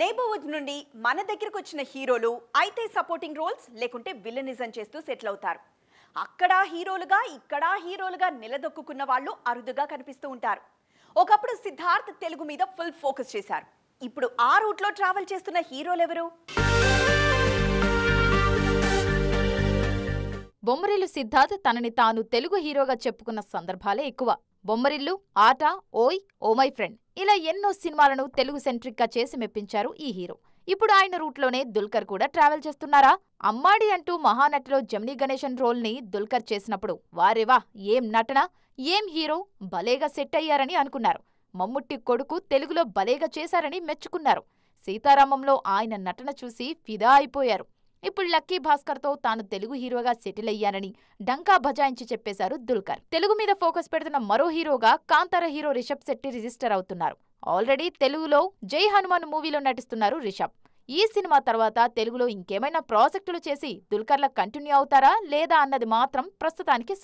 neighbourhood నుండి మన దగ్గరకు వచ్చిన హీరోలు అయితే సపోర్టింగ్ రోల్స్ లేకుంటే విలనిజం చేస్తూ సెటిల్ అవుతారు అక్కడ హీరోలుగా ఇక్కడ హీరోలుగా నిలదొక్కున్న వాళ్ళు అరుదుగా కనిపిస్తూ ఉంటారు ఒకప్పుడు సిద్ధార్థ్ తెలుగు మీద ఫుల్ ఫోకస్ చేశారు ఇప్పుడు ఆ రూట్లో ట్రావెల్ చేస్తున్న హీరోలు ఎవరు బొమ్మరేలు సిద్ధార్థ్ తనని తాను తెలుగు హీరోగా చెప్పుకున్న సందర్భాలే ఎక్కువ బొమ్మరిల్లు ఆట ఓయ్ ఓ మై ఫ్రెండ్ ఇలా ఎన్నో సినిమాలను తెలుగు సెంట్రిక్గా చేసి మెప్పించారు ఈ హీరో ఇప్పుడు ఆయన రూట్లోనే దుల్కర్ కూడా ట్రావెల్ చేస్తున్నారా అమ్మాడి అంటూ మహానటిలో జమినీ గణేశన్ రోల్ని దుల్కర్ చేసినప్పుడు వారేవా ఏం నటన ఏం హీరో భలేగా సెట్ అయ్యారని అనుకున్నారు మమ్ముట్టి కొడుకు తెలుగులో భలేగా చేశారని మెచ్చుకున్నారు సీతారామంలో ఆయన నటన చూసి ఫిదా అయిపోయారు ఇప్పుడు లక్కీ భాస్కర్ తో తాను తెలుగు హీరోగా సెటిల్ అయ్యానని డంకా బజాయించి చెప్పేశారు దుల్కర్ తెలుగు మీద ఫోకస్ పెడుతున్న మరో హీరోగా కాంతార హీరో రిషబ్ శెట్టి రిజిస్టర్ అవుతున్నారు ఆల్రెడీ తెలుగులో జై హనుమాన్ మూవీలో నటిస్తున్నారు రిషబ్ ఈ సినిమా తర్వాత తెలుగులో ఇంకేమైనా ప్రాజెక్టులు చేసి దుల్కర్ల కంటిన్యూ అవుతారా లేదా అన్నది మాత్రం ప్రస్తుతానికి